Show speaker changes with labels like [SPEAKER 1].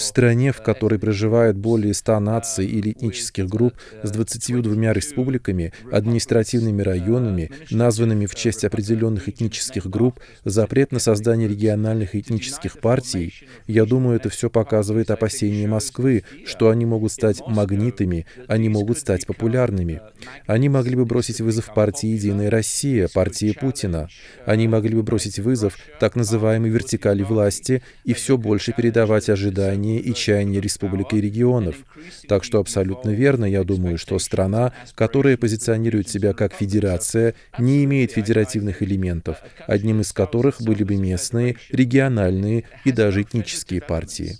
[SPEAKER 1] В стране, в которой проживают более 100 наций или этнических групп с 22 республиками, административными районами, названными в честь определенных этнических групп, запрет на создание региональных этнических партий, я думаю, это все показывает опасения Москвы, что они могут стать магнитами, они могут стать популярными. Они могли бы бросить вызов партии «Единая Россия», партии Путина. Они могли бы бросить вызов так называемой вертикали власти и все больше передавать ожидания желания и чаяния республик и регионов. Так что абсолютно верно, я думаю, что страна, которая позиционирует себя как федерация, не имеет федеративных элементов, одним из которых были бы местные, региональные и даже этнические партии.